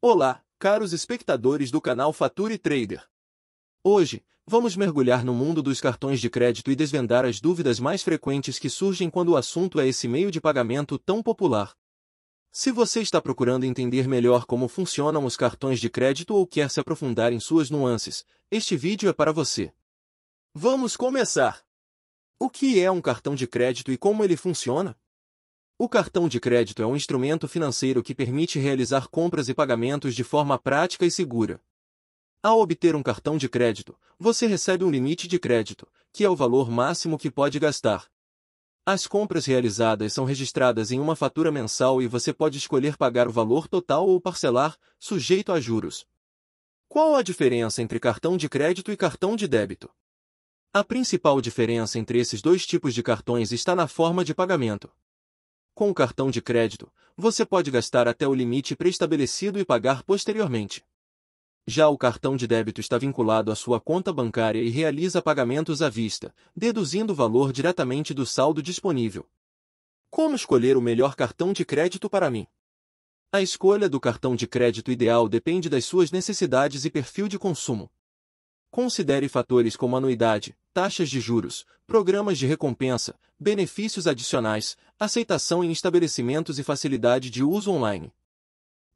Olá, caros espectadores do canal Fature Trader. Hoje, vamos mergulhar no mundo dos cartões de crédito e desvendar as dúvidas mais frequentes que surgem quando o assunto é esse meio de pagamento tão popular. Se você está procurando entender melhor como funcionam os cartões de crédito ou quer se aprofundar em suas nuances, este vídeo é para você. Vamos começar! O que é um cartão de crédito e como ele funciona? O cartão de crédito é um instrumento financeiro que permite realizar compras e pagamentos de forma prática e segura. Ao obter um cartão de crédito, você recebe um limite de crédito, que é o valor máximo que pode gastar. As compras realizadas são registradas em uma fatura mensal e você pode escolher pagar o valor total ou parcelar, sujeito a juros. Qual a diferença entre cartão de crédito e cartão de débito? A principal diferença entre esses dois tipos de cartões está na forma de pagamento. Com o cartão de crédito, você pode gastar até o limite pré-estabelecido e pagar posteriormente. Já o cartão de débito está vinculado à sua conta bancária e realiza pagamentos à vista, deduzindo o valor diretamente do saldo disponível. Como escolher o melhor cartão de crédito para mim? A escolha do cartão de crédito ideal depende das suas necessidades e perfil de consumo. Considere fatores como anuidade, taxas de juros, programas de recompensa, benefícios adicionais, aceitação em estabelecimentos e facilidade de uso online.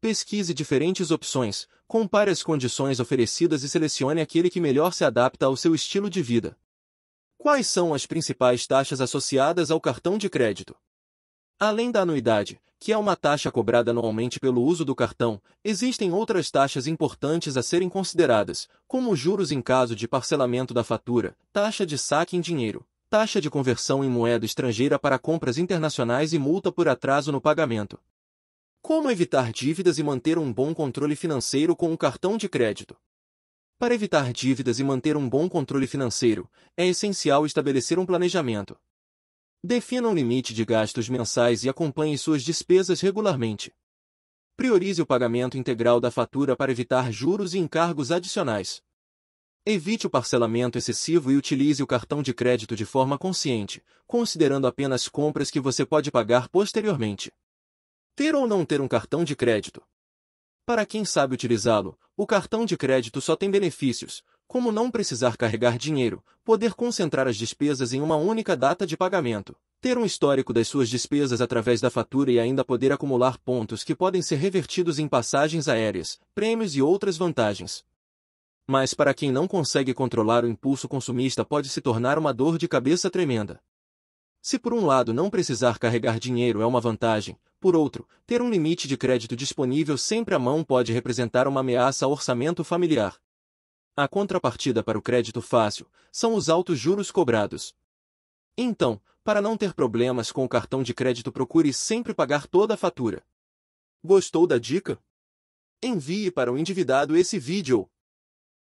Pesquise diferentes opções, compare as condições oferecidas e selecione aquele que melhor se adapta ao seu estilo de vida. Quais são as principais taxas associadas ao cartão de crédito? Além da anuidade, que é uma taxa cobrada anualmente pelo uso do cartão, existem outras taxas importantes a serem consideradas, como juros em caso de parcelamento da fatura, taxa de saque em dinheiro, taxa de conversão em moeda estrangeira para compras internacionais e multa por atraso no pagamento. Como evitar dívidas e manter um bom controle financeiro com o um cartão de crédito? Para evitar dívidas e manter um bom controle financeiro, é essencial estabelecer um planejamento, Defina um limite de gastos mensais e acompanhe suas despesas regularmente. Priorize o pagamento integral da fatura para evitar juros e encargos adicionais. Evite o parcelamento excessivo e utilize o cartão de crédito de forma consciente, considerando apenas compras que você pode pagar posteriormente. Ter ou não ter um cartão de crédito? Para quem sabe utilizá-lo, o cartão de crédito só tem benefícios, como não precisar carregar dinheiro, poder concentrar as despesas em uma única data de pagamento, ter um histórico das suas despesas através da fatura e ainda poder acumular pontos que podem ser revertidos em passagens aéreas, prêmios e outras vantagens. Mas para quem não consegue controlar o impulso consumista pode se tornar uma dor de cabeça tremenda. Se por um lado não precisar carregar dinheiro é uma vantagem, por outro, ter um limite de crédito disponível sempre à mão pode representar uma ameaça ao orçamento familiar, a contrapartida para o crédito fácil são os altos juros cobrados. Então, para não ter problemas com o cartão de crédito, procure sempre pagar toda a fatura. Gostou da dica? Envie para o endividado esse vídeo